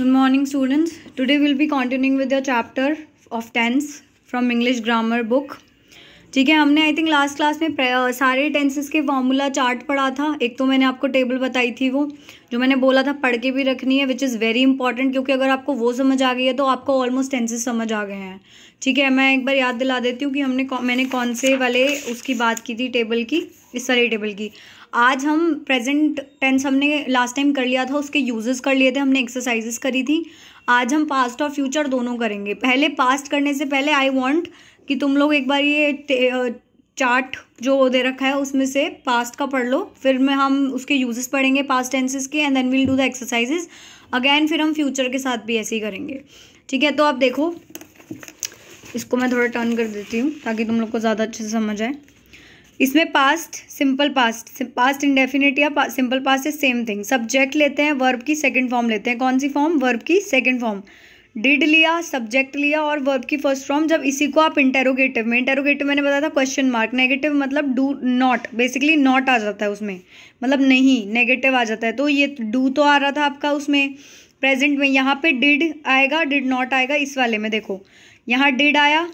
Good morning students today will be continuing with the chapter of tense from English grammar book ठीक है हमने I think last class में सारे tenses के formula chart पढ़ा था एक तो मैंने आपको टेबल बताई थी वो जो मैंने बोला था पढ़ के भी रखनी है विच इज़ वेरी इंपॉर्टेंट क्योंकि अगर आपको वो समझ आ गई है तो आपको ऑलमोस्ट टेंसेस समझ आ गए हैं ठीक है मैं एक बार याद दिला देती हूँ कि हमने मैंने कौन से वाले उसकी बात की थी टेबल की इस सारी टेबल की आज हम प्रेजेंट टेंस हमने लास्ट टाइम कर लिया था उसके यूजेस कर लिए थे हमने एक्सरसाइजेस करी थी आज हम पास्ट और फ्यूचर दोनों करेंगे पहले पास्ट करने से पहले आई वॉन्ट कि तुम लोग एक बार ये चार्ट जो दे रखा है उसमें से पास्ट का पढ़ लो फिर में हम उसके यूजेस पढ़ेंगे पास्ट टेंसेस के and then will do the exercises again फिर हम फ्यूचर के साथ भी ऐसे ही करेंगे ठीक है तो आप देखो इसको मैं थोड़ा टर्न कर देती हूँ ताकि तुम लोग को ज़्यादा अच्छे से समझ आए इसमें past simple past past indefinite या simple past is same thing subject लेते हैं वर्ब की सेकंड फॉर्म लेते हैं कौन सी फॉर्म वर्ब की सेकंड फॉर्म डिड लिया सब्जेक्ट लिया और वर्ब की फर्स्ट फॉर्म जब इसी को आप इंटेरोगेटिव में इंटेरोगेटिव मैंने बताया था क्वेश्चन मार्क नेगेटिव मतलब डू नॉट बेसिकली नॉट आ जाता है उसमें मतलब नहीं नेगेटिव आ जाता है तो ये डू तो आ रहा था आपका उसमें प्रेजेंट में यहाँ पे डिड आएगा डिड नॉट आएगा इस वाले में देखो यहाँ डिड आया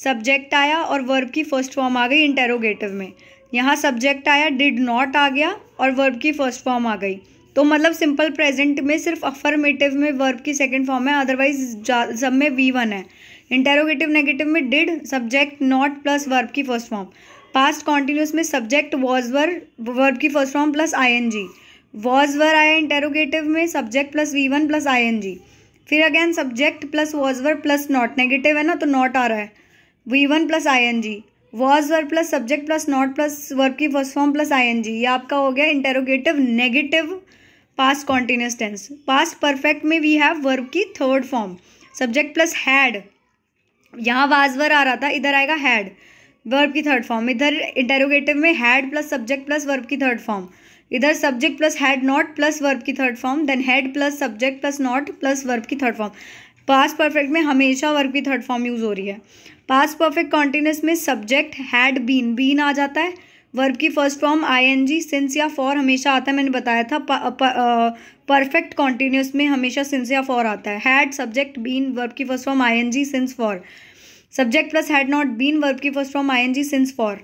सब्जेक्ट आया और वर्ब की फर्स्ट फॉर्म आ गई इंटेरोगेटिव में यहाँ सब्जेक्ट आया डिड नॉट आ गया और वर्ब की फर्स्ट फॉर्म आ गई तो मतलब सिंपल प्रेजेंट में सिर्फ अफर्मेटिव में वर्ब की सेकेंड फॉर्म है अदरवाइज सब में वी वन है इंटेरोगेटिव नेगेटिव में did subject not plus verb की फर्स्ट फॉर्म पास्ट कॉन्टिन्यूस में सब्जेक्ट वॉज वर वर्ब की first form plus I N G was were आया इंटेरोगेटिव में subject plus V one plus I N G फिर again subject plus was were plus not negative है ना तो not आ रहा है V one plus I N G was work plus subject plus not plus work की first form plus I N G ये आपका हो गया interrogative negative past continuous tense past perfect में वी हैव वर्क की third form subject plus had यहाँ was were आ रहा था इधर आएगा हैड वर्ब की थर्ड फॉर्म इधर इंटेरोगेटिव में had plus subject plus verb की थर्ड फॉर्म इधर subject plus had not plus verb की third form then had plus subject plus not plus verb की थर्ड फॉर्म पास परफेक्ट में हमेशा verb की third form use हो रही है पास परफेक्ट कॉन्टिन्यूस में सब्जेक्ट हैड बीन बीन आ जाता है वर्ब की first form I N G since या फॉर हमेशा आता है मैंने बताया था परफेक्ट कॉन्टिन्यूस में हमेशा सिंस या फॉर आता है हैड सब्जेक्ट बीन वर्ब की first form I N G since for subject plus had not been verb की first form I N G since for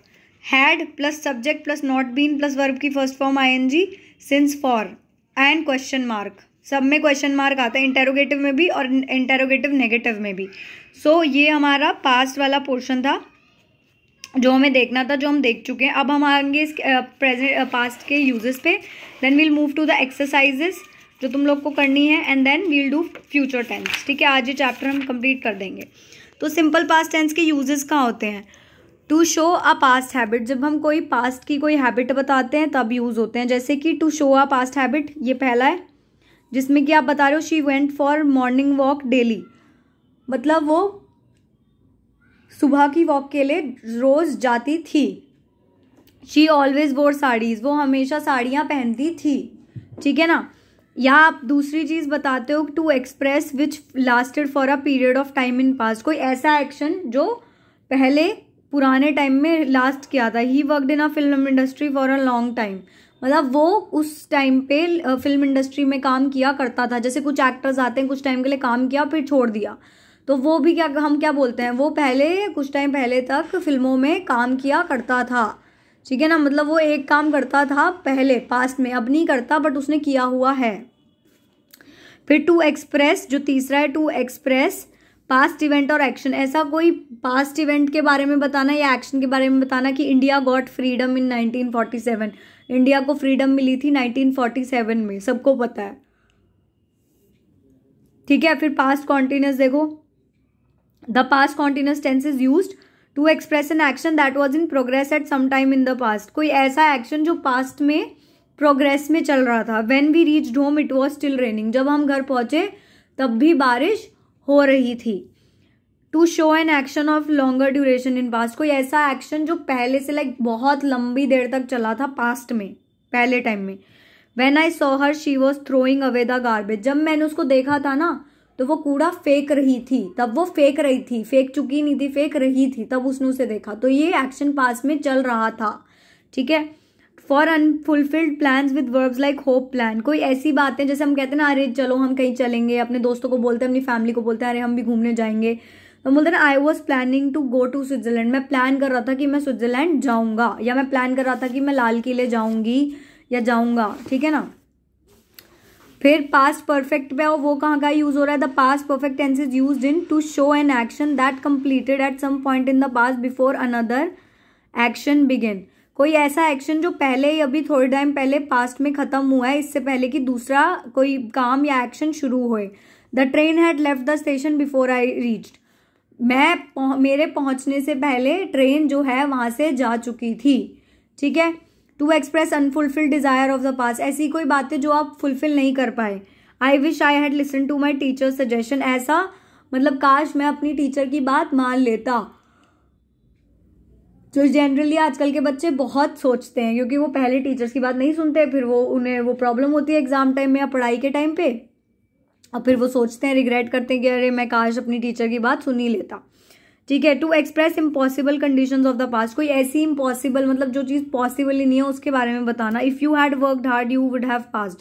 had plus subject plus not been plus verb की first form I N G since for and question mark सब में question mark आता है interrogative में भी और interrogative negative में भी सो so, ये हमारा पास्ट वाला पोर्शन था जो हमें देखना था जो हम देख चुके हैं अब हम आएंगे इस प्रेजेंट पास्ट के यूजेस पे then we'll move to the exercises जो तुम लोग को करनी है and then we'll do future tense ठीक है आज ये चैप्टर हम कंप्लीट कर देंगे तो सिंपल पास्ट टेंस के यूजेस कहाँ होते हैं to show a past habit जब हम कोई पास्ट की कोई हैबिट बताते हैं तब यूज़ होते हैं जैसे कि to show a past habit ये पहला है जिसमें कि आप बता रहे हो she went for morning walk daily मतलब वो सुबह की वॉक के लिए रोज़ जाती थी शी ऑलवेज वोर साड़ीज़ वो हमेशा साड़ियाँ पहनती थी ठीक है ना या आप दूसरी चीज़ बताते हो to express which lasted for a period of time in past कोई ऐसा एक्शन जो पहले पुराने टाइम में लास्ट किया था he worked in a film industry for a long time मतलब वो उस टाइम पे फिल्म इंडस्ट्री में काम किया करता था जैसे कुछ एक्टर्स आते हैं कुछ टाइम के लिए काम किया फिर छोड़ दिया तो वो भी क्या हम क्या बोलते हैं वो पहले कुछ टाइम पहले तक फिल्मों में काम किया करता था ठीक है ना मतलब वो एक काम करता था पहले पास्ट में अब नहीं करता बट उसने किया हुआ है फिर टू एक्सप्रेस जो तीसरा है टू एक्सप्रेस पास्ट इवेंट और एक्शन ऐसा कोई पास्ट इवेंट के बारे में बताना या एक्शन के बारे में बताना कि India got freedom in 1947 India को फ्रीडम मिली थी 1947 में सबको पता है ठीक है फिर पास्ट कॉन्टिन्यूस देखो the past continuous tense is use to express an action that was in progress at some time in the past कोई ऐसा एक्शन जो पास्ट में प्रोग्रेस में चल रहा था when we reach home it was still raining जब हम घर पहुंचे तब भी बारिश हो रही थी to show an action of longer duration in past कोई ऐसा एक्शन जो पहले से लाइक बहुत लंबी देर तक चला था पास्ट में पहले टाइम में when I saw her she was throwing away the garbage जब मैंने उसको देखा था ना तो वो कूड़ा फेंक रही थी तब वो फेंक रही थी फेंक चुकी नहीं थी फेंक रही थी तब उसने उसे देखा तो ये एक्शन पास में चल रहा था ठीक है for unfulfilled plan with verbs like hope plan कोई ऐसी बातें जैसे हम कहते हैं ना अरे चलो हम कहीं चलेंगे अपने दोस्तों को बोलते हैं अपनी फैमिली को बोलते हैं अरे हम भी घूमने जाएंगे तो बोलते ना I was planning to go to Switzerland मैं प्लान कर रहा था कि मैं स्विट्जरलैंड जाऊंगा या मैं प्लान कर रहा था कि मैं लाल किले जाऊंगी या जाऊंगा ठीक है ना फिर पास्ट परफेक्ट पे वो कहाँ का यूज हो रहा है the past perfect tense is use in to show an action that completed at some point in the past before another action begin कोई ऐसा एक्शन जो पहले ही अभी थोड़े टाइम पहले पास्ट में खत्म हुआ है इससे पहले कि दूसरा कोई काम या एक्शन शुरू होए the train had left the station before I reached मैं मेरे पहुंचने से पहले ट्रेन जो है वहाँ से जा चुकी थी ठीक है to express unfulfilled desire of the past ऐसी कोई बातें जो आप फुलफिल नहीं कर पाए I wish I had listen to my teacher suggestion ऐसा मतलब काश मैं अपनी टीचर की बात मान लेता जो जनरली आजकल के बच्चे बहुत सोचते हैं क्योंकि वो पहले टीचर्स की बात नहीं सुनते फिर वो उन्हें वो प्रॉब्लम होती है एग्जाम टाइम में या पढ़ाई के टाइम पे और फिर वो सोचते हैं रिग्रेट करते हैं कि अरे मैं काश अपनी टीचर की बात सुन ही लेता ठीक है to express impossible condition of the past कोई ऐसी इम्पॉसिबल मतलब जो चीज़ पॉसिबल ही नहीं है उसके बारे में बताना if you had worked hard you would have passed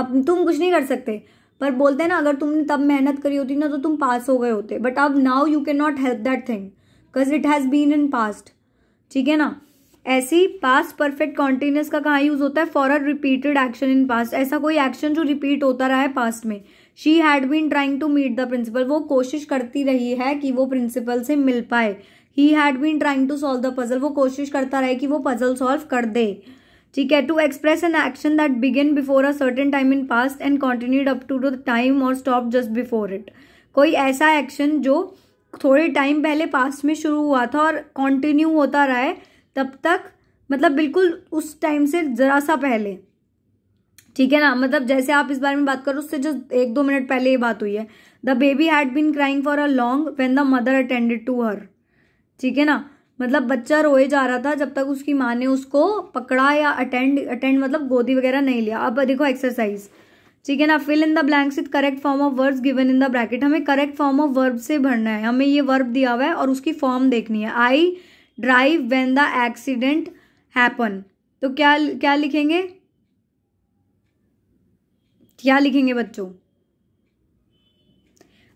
अब तुम कुछ नहीं कर सकते पर बोलते हैं ना अगर तुमने तब मेहनत करी होती ना तो तुम पास हो गए होते बट अब now you can not help that thing because it has been in past ठीक है ना ऐसी पास्ट परफेक्ट कॉन्टिन्यूस का कहाँ यूज़ होता है for a repeated action in past ऐसा कोई एक्शन जो रिपीट होता रहा है पास्ट में she had been trying to meet the principal वो कोशिश करती रही है कि वो प्रिंसिपल से मिल पाए he had been trying to solve the puzzle वो कोशिश करता रहे कि वो पजल सॉल्व कर दे ठीक है to express an action that begin before a certain time in past and continued up to the time और स्टॉप जस्ट बिफोर इट कोई ऐसा एक्शन जो थोड़े टाइम पहले पास्ट में शुरू हुआ था और कॉन्टिन्यू होता रहा है तब तक मतलब बिल्कुल उस टाइम से ज़रा सा पहले ठीक है ना मतलब जैसे आप इस बारे में बात करो उससे जस्ट एक दो मिनट पहले ये बात हुई है the baby had been crying for a long when the mother attended to her ठीक है ना मतलब बच्चा रोए जा रहा था जब तक उसकी माँ ने उसको पकड़ा या अटेंड अटेंड मतलब गोदी वगैरह नहीं लिया अब देखो एक्सरसाइज ठीक है ना fill in the blanks with correct form of verbs given in the bracket हमें करेक्ट फॉर्म ऑफ वर्ब से भरना है हमें ये वर्ब दिया हुआ है और उसकी फॉर्म देखनी है I drive when the accident happen तो क्या क्या लिखेंगे क्या लिखेंगे बच्चों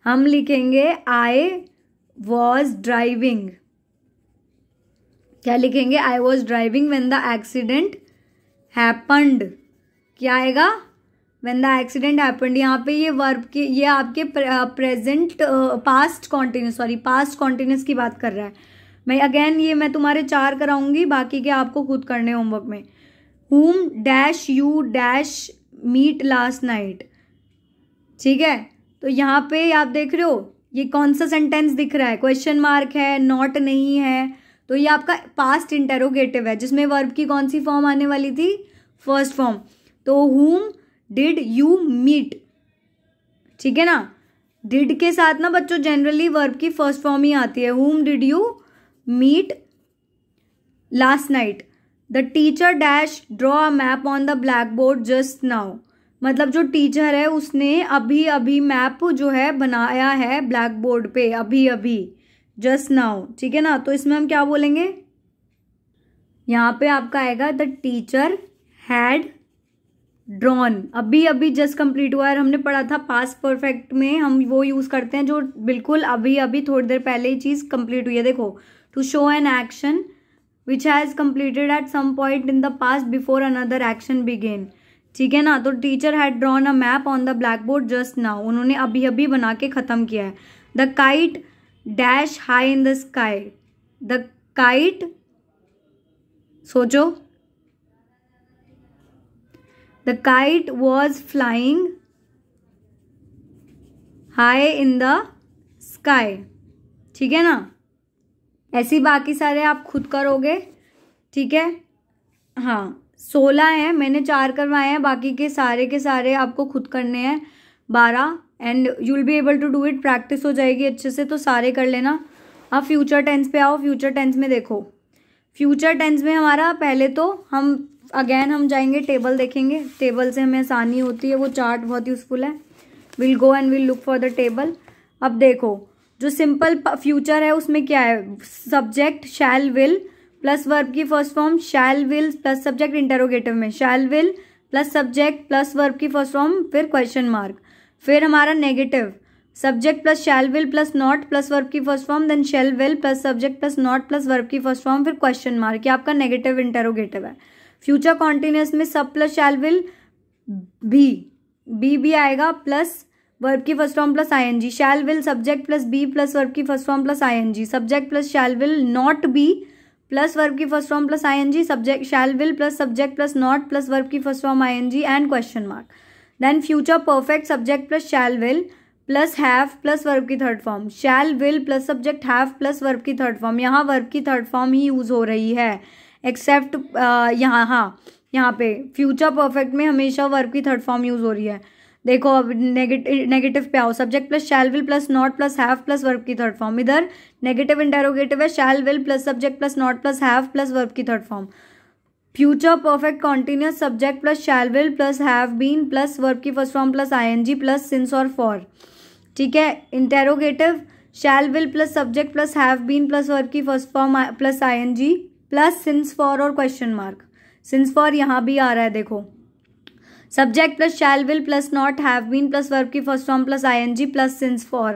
हम लिखेंगे आई वॉज ड्राइविंग क्या लिखेंगे I was driving when the accident happened क्या आएगा वेन द एक्सीडेंट हैपन्ड यहाँ पे ये वर्ब के ये आपके present past continuous sorry past continuous की बात कर रहा है मैं अगेन ये मैं तुम्हारे चार कराऊंगी बाकी के आपको खुद करने होमवर्क में home dash you dash meet last night ठीक है तो यहाँ पे आप देख रहे हो ये कौन सा सेंटेंस दिख रहा है क्वेश्चन मार्क है नॉट नहीं है तो ये आपका पास्ट इंटेरोगेटिव है जिसमें वर्ब की कौन सी फॉर्म आने वाली थी फर्स्ट फॉर्म तो हुम डिड यू मीट ठीक है ना डिड के साथ ना बच्चों जनरली वर्ब की फर्स्ट फॉर्म ही आती है whom did you meet last night the teacher dash draw a map on the black board just now मतलब जो टीचर है उसने अभी अभी मैप जो है बनाया है ब्लैक बोर्ड पे अभी अभी जस्ट नाउ ठीक है ना तो इसमें हम क्या बोलेंगे यहाँ पे आपका आएगा द टीचर हैड ड्रॉन अभी अभी जस्ट कंप्लीट हुआ है हमने पढ़ा था पास परफेक्ट में हम वो यूज़ करते हैं जो बिल्कुल अभी अभी थोड़ी देर पहले ही चीज़ कंप्लीट हुई है देखो to show an action which has completed at some point in the past before another action began ठीक है ना तो teacher had drawn a map on the black board just now उन्होंने अभी अभी बना के ख़त्म किया है the kite dash high in the sky the kite सोचो the kite was flying high in the sky ठीक है ना ऐसे बाकी सारे आप खुद करोगे ठीक है हाँ सोलह हैं मैंने चार करवाए हैं बाकी के सारे के सारे आपको खुद करने हैं बारह and you will be able to do it practice हो जाएगी अच्छे से तो सारे कर लेना आप फ्यूचर टेंस पे आओ फ्यूचर टेंस में देखो फ्यूचर टेंस में हमारा पहले तो हम अगेन हम जाएंगे टेबल देखेंगे टेबल से हमें आसानी होती है वो चार्ट बहुत यूज़फुल है will go and will look for the table अब देखो जो सिंपल फ्यूचर है उसमें क्या है subject shall will plus verb की first form shall will plus subject interrogative में shall will plus subject plus verb की फर्स्ट फॉर्म फिर क्वेश्चन मार्क फिर हमारा negative subject plus shall will plus not plus verb की first form then shall will plus subject plus not plus verb की first form फिर question mark या आपका negative interrogative है फ्यूचर कॉन्टिन्यूस में सब plus shall will be be भी आएगा प्लस वर्ब की first form plus I N G shall will subject plus be plus verb की first form plus I N G subject plus shall will not be plus verb की first form plus I G subject shall will plus subject plus not plus verb की first form I N G and question mark then future perfect subject plus shall will plus have plus verb की third form shall will plus subject have plus verb की third form यहाँ verb की third form ही use हो रही है accept यहाँ हाँ यहाँ पे फ्यूचर परफेक्ट में हमेशा वर्ब की थर्ड फॉर्म यूज हो रही है देखो अब नेगेटिव नेगेटिव पे आओ subject plus shall will plus not plus have plus verb की थर्ड फॉर्म इधर नेगेटिव इंटेरोगेटिव है shall will plus subject plus not plus have plus verb की third form future perfect continuous subject plus shall will plus have been plus verb की first form plus G plus since और for ठीक है interrogative shall will plus subject plus have been plus verb की first form plus G plus since for और question mark since for यहाँ भी आ रहा है देखो subject plus shall will plus not have been plus verb की first form plus ING plus since for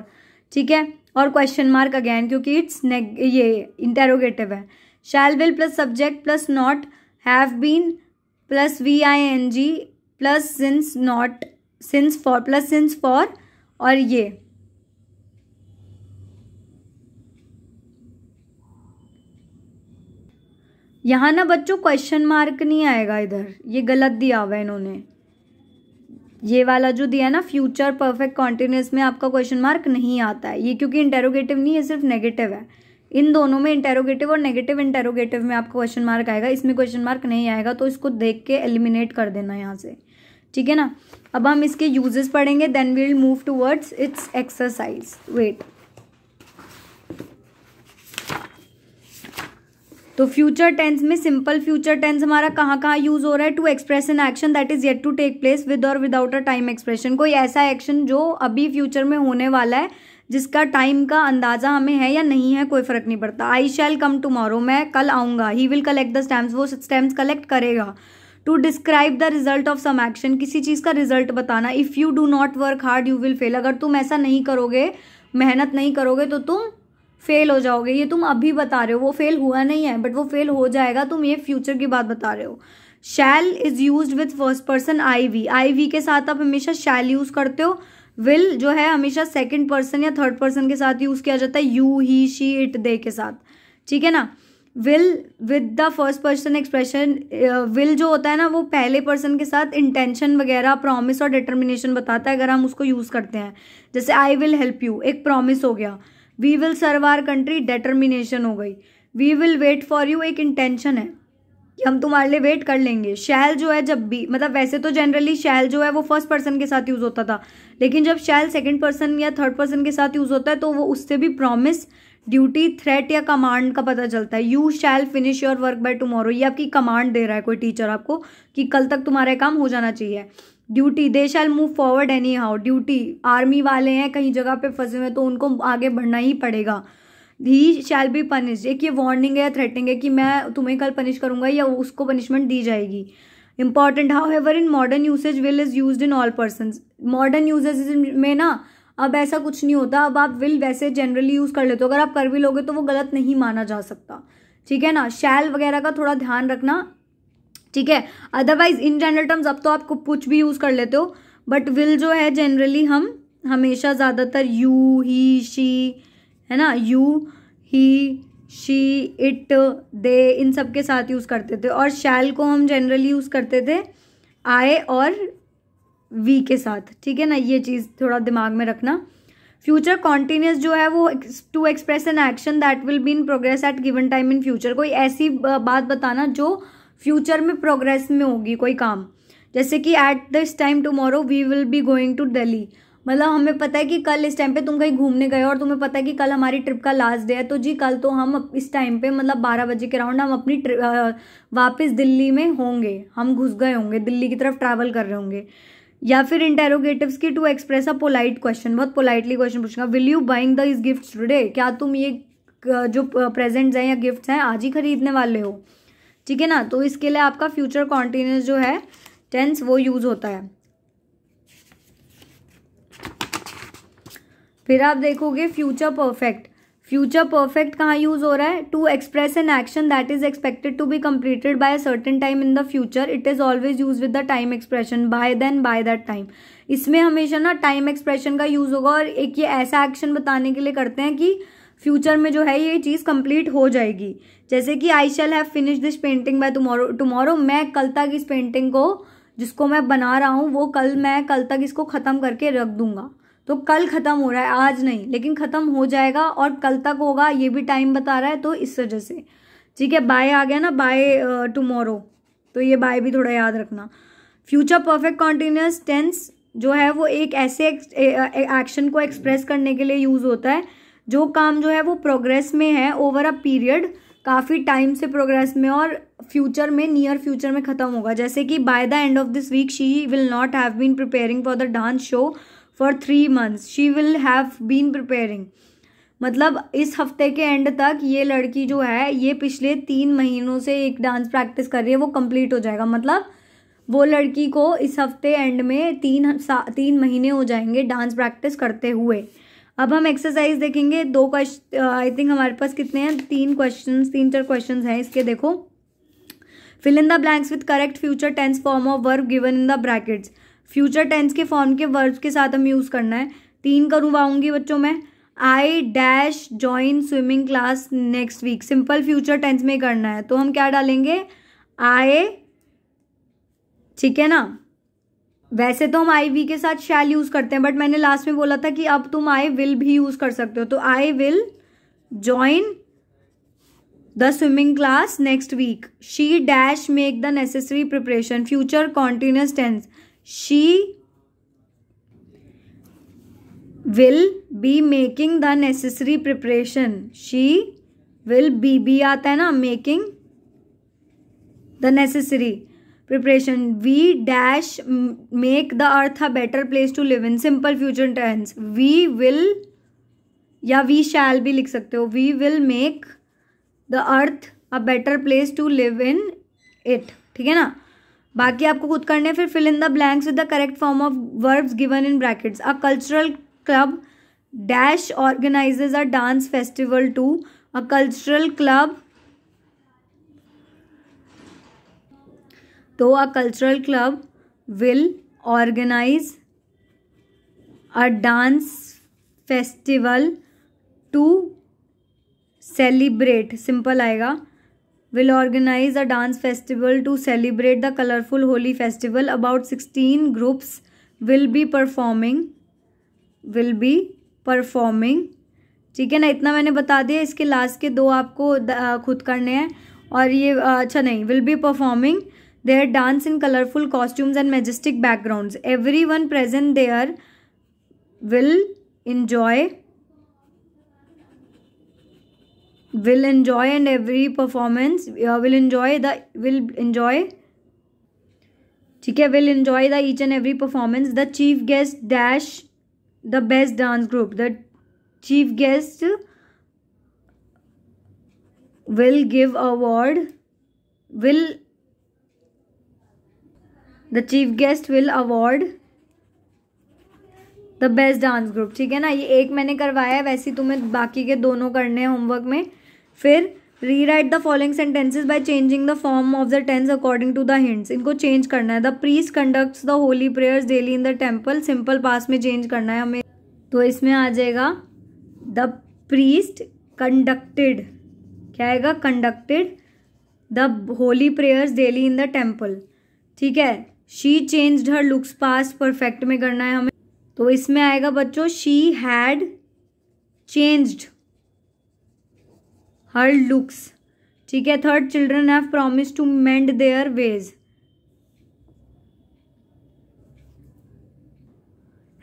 ठीक है और क्वेश्चन मार्क अगेन क्योंकि इट्स ये इंटेरोगेटिव है shall will plus subject plus not have been plus V I N G plus since not since for plus since for और ये यहाँ ना बच्चों क्वेश्चन मार्क नहीं आएगा इधर ये गलत दिया हुआ है इन्होंने ये वाला जो दिया ना फ्यूचर परफेक्ट कॉन्टिन्यूस में आपका क्वेश्चन मार्क नहीं आता है ये क्योंकि इंटेरोगेटिव नहीं है सिर्फ नेगेटिव है इन दोनों में इंटेरोगेटिव और नेगेटिव इंटेरोगेटिव में आपका क्वेश्चन मार्क आएगा इसमें क्वेश्चन मार्क नहीं आएगा तो इसको देख के एलिमिनेट कर देना यहाँ से ठीक है ना अब हम इसके यूजेस पढ़ेंगे then we'll move towards its exercise wait तो फ्यूचर टेंस में सिंपल फ्यूचर टेंस हमारा कहाँ कहाँ यूज हो रहा है to express an action that is yet to take place with और विदाउट अ टाइम एक्सप्रेशन कोई ऐसा एक्शन जो अभी फ्यूचर में होने वाला है जिसका टाइम का अंदाजा हमें है या नहीं है कोई फर्क नहीं पड़ता आई शैल कम टुमारो मैं कल आऊँगा he will collect the stamp वो स्टैम्प कलेक्ट करेगा to describe the result of some action किसी चीज़ का रिजल्ट बताना if you do not work hard you will fail अगर तुम ऐसा नहीं करोगे मेहनत नहीं करोगे तो तुम फेल हो जाओगे ये तुम अभी बता रहे हो वो फेल हुआ नहीं है बट वो फेल हो जाएगा तुम ये फ्यूचर की बात बता रहे हो shall is use with first person I we I we के साथ आप हमेशा शैल यूज करते हो विल जो है हमेशा सेकेंड पर्सन या थर्ड पर्सन के साथ यूज किया जाता है you he she it they के साथ ठीक है ना will with the first person expression will जो होता है ना वो पहले पर्सन के साथ इंटेंशन वगैरह प्रॉमिस और डिटर्मिनेशन बताता है अगर हम उसको यूज़ करते हैं जैसे आई विल हेल्प यू एक प्रॉमिस हो गया we will serve our country determination हो गई we will wait for you एक इंटेंशन है कि हम तुम्हारे लिए वेट कर लेंगे शैल जो है जब भी मतलब वैसे तो जनरली शैल जो है वो फर्स्ट पर्सन के साथ यूज़ होता था लेकिन जब शैल सेकेंड पर्सन या थर्ड पर्सन के साथ यूज़ होता है तो वो उससे भी प्रॉमिस ड्यूटी थ्रेट या कमांड का पता चलता है you shall finish your work by tomorrow ये आपकी कमांड दे रहा है कोई टीचर आपको कि कल तक तुम्हारा काम हो जाना चाहिए duty they shall move forward anyhow duty army वाले हैं कहीं जगह पे फंसे हुए तो उनको आगे बढ़ना ही पड़ेगा ही शैल बी पनिश एक ये वार्निंग है या थ्रेटिंग है कि मैं तुम्हें कल पनिश करूंगा या उसको पनिशमेंट दी जाएगी important however in modern usage will is use in all person modern usage में ना अब ऐसा कुछ नहीं होता अब आप विल वैसे जनरली यूज़ कर लेते हो अगर आप कर भी लोगे तो वो गलत नहीं माना जा सकता ठीक है ना शैल वगैरह का थोड़ा ध्यान रखना ठीक है अदरवाइज इन जनरल टर्म्स अब तो आप कुछ भी यूज़ कर लेते हो बट विल जो है जनरली हम हमेशा ज़्यादातर यू ही शी है ना you he she it they इन सब के साथ यूज़ करते थे और शैल को हम जनरली यूज़ करते थे आए और वी के साथ ठीक है ना ये चीज़ थोड़ा दिमाग में रखना फ्यूचर कॉन्टीन्यूस जो है वो to express an action that will be in progress at given time in future कोई ऐसी बात बताना जो फ्यूचर में प्रोग्रेस में होगी कोई काम जैसे कि at this time tomorrow we will be going to Delhi मतलब हमें पता है कि कल इस टाइम पे तुम कहीं घूमने गए हो और तुम्हें पता है कि कल हमारी ट्रिप का लास्ट डे है तो जी कल तो हम इस टाइम पे मतलब बारह बजे के राउंड हम अपनी वापस दिल्ली में होंगे हम घुस गए होंगे दिल्ली की तरफ ट्रैवल कर रहे होंगे या फिर इंटेरोगेटिव की to express a polite question बहुत पोलाइटली क्वेश्चन पूछेगा will you buying the is gift today क्या तुम ये जो प्रेजेंट्स हैं या गिफ्ट्स हैं आज ही खरीदने वाले हो ठीक है ना तो इसके लिए आपका फ्यूचर कॉन्टीन्यूस जो है टेंस वो यूज होता है फिर आप देखोगे फ्यूचर परफेक्ट फ्यूचर परफेक्ट कहाँ यूज हो रहा है to express an action that is expected to be completed by a certain time in the future it is always use with the time expression by then by that time इसमें हमेशा ना time expression का use होगा और एक ये ऐसा action बताने के लिए करते हैं कि फ्यूचर में जो है ये चीज़ कंप्लीट हो जाएगी जैसे कि I shall have finish this painting by tomorrow tomorrow मैं कल तक इस पेंटिंग को जिसको मैं बना रहा हूँ वो कल मैं कल तक इसको ख़त्म करके रख दूंगा तो कल ख़त्म हो रहा है आज नहीं लेकिन ख़त्म हो जाएगा और कल तक होगा ये भी टाइम बता रहा है तो इस वजह से ठीक है बाय आ गया ना बाय टुमारो uh, तो ये बाय भी थोड़ा याद रखना फ्यूचर परफेक्ट कॉन्टीन्यूस टेंस जो है वो एक ऐसे एक्शन uh, को एक्सप्रेस करने के लिए यूज़ होता है जो काम जो है वो प्रोग्रेस में है ओवर अ पीरियड काफ़ी टाइम से प्रोग्रेस में और फ्यूचर में नियर फ्यूचर में ख़त्म होगा जैसे कि by the end of this week she will not have been preparing for the dance show for three months she will have been preparing मतलब इस हफ्ते के एंड तक ये लड़की जो है ये पिछले तीन महीनों से एक डांस प्रैक्टिस कर रही है वो कंप्लीट हो जाएगा मतलब वो लड़की को इस हफ्ते एंड में तीन तीन महीने हो जाएंगे डांस प्रैक्टिस करते हुए अब हम एक्सरसाइज देखेंगे दो क्वेश्चन आई थिंक हमारे पास कितने हैं तीन क्वेश्चन तीन चार क्वेश्चन हैं इसके देखो fill in the blanks with correct future tense form of verb given in the brackets future tense के फॉर्म के वर्ब के साथ हम यूज़ करना है तीन करवाऊंगी बच्चों में I dash join swimming class next week simple future tense में करना है तो हम क्या डालेंगे आए ठीक है ना वैसे तो हम आई वी के साथ शैल यूज़ करते हैं बट मैंने लास्ट में बोला था कि अब तुम आई विल भी यूज़ कर सकते हो तो I will join the swimming class next week she dash make the necessary preparation future continuous tense she will be making the necessary preparation she will be be आता है ना making the necessary preparation we dash make the earth a better place to live in simple future tense we will या we shall भी लिख सकते हो we will make the earth a better place to live in it ठीक है ना बाकी आपको खुद करने फिर fill in the blanks with the correct form of verbs given in brackets a cultural club dash organizes a dance festival to a cultural club तो a cultural club will organize a dance festival to celebrate simple आएगा will organize a dance festival to celebrate the colourful Holi festival about sixteen groups will be performing will be performing ठीक है ना इतना मैंने बता दिया इसके लास्ट के दो आपको खुद करने हैं और ये अच्छा नहीं will be performing They dance in colorful costumes and majestic backgrounds. Everyone present there will enjoy will enjoy and every performance uh, will enjoy the will enjoy Okay, will enjoy the each and every performance. The chief guest dash the best dance group. The chief guest will give award will the chief guest will award the best dance group ठीक है ना ये एक मैंने करवाया है वैसे तुम्हें बाकी के दोनों करने हैं होमवर्क में फिर rewrite the following sentences by changing the form of the tense according to the hints इनको चेंज करना है the priest conducts the holy prayers daily in the temple simple past में चेंज करना है हमें तो इसमें आ जाएगा द प्रीस्ट कंडक्टेड क्या आएगा conducted the holy prayers daily in the temple ठीक है she change her looks past perfect में करना है हमें तो इसमें आएगा बच्चों she had changed her looks ठीक है third children have promise to mend their ways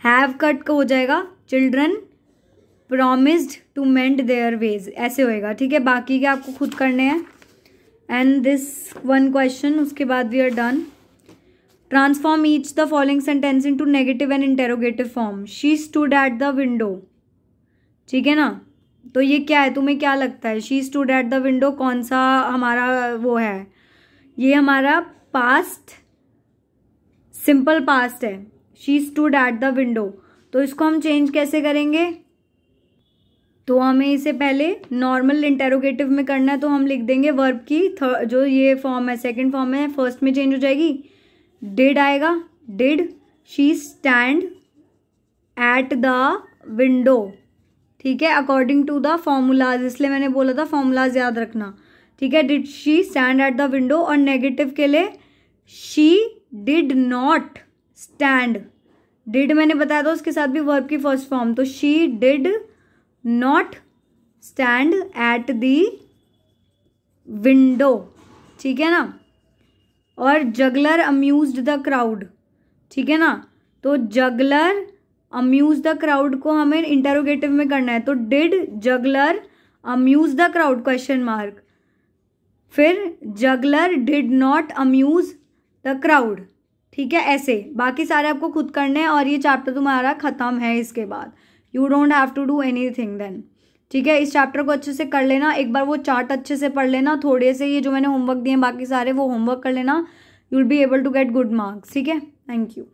have cut का हो जाएगा children promised to mend their ways ऐसे होएगा ठीक है बाकी के आपको खुद करने हैं एंड दिस वन क्वेश्चन उसके बाद we are done transform each the following sentence into negative and interrogative form she stood at the window ठीक है ना तो ये क्या है तुम्हें क्या लगता है she stood at the window कौन सा हमारा वो है ये हमारा पास्ट सिंपल पास्ट है she stood at the window तो इसको हम चेंज कैसे करेंगे तो हमें इसे पहले नॉर्मल इंटेरोगेटिव में करना है तो हम लिख देंगे वर्ब की जो ये फॉर्म है सेकंड फॉर्म है फर्स्ट में चेंज हो जाएगी डिड आएगा did she stand at the window ठीक है अकॉर्डिंग टू द फॉर्मूलाज इसलिए मैंने बोला था फॉर्मूलाज याद रखना ठीक है did she stand at the window और नेगेटिव के लिए she did not stand did मैंने बताया था उसके साथ भी वर्ब की फर्स्ट फॉर्म तो she did not stand at the window ठीक है ना और जगलर अम्यूज द क्राउड ठीक है ना तो जगलर अम्यूज द क्राउड को हमें इंटरोगेटिव में करना है तो did juggler amuse the crowd question mark फिर juggler did not amuse the crowd ठीक है ऐसे बाकी सारे आपको खुद करने हैं और ये चैप्टर तुम्हारा ख़त्म है इसके बाद you don't have to do anything then ठीक है इस चैप्टर को अच्छे से कर लेना एक बार वो चार्ट अच्छे से पढ़ लेना थोड़े से ये जो मैंने होमवर्क दिए बाकी सारे वो होमवर्क कर लेना you will be able to get good marks ठीक है थैंक यू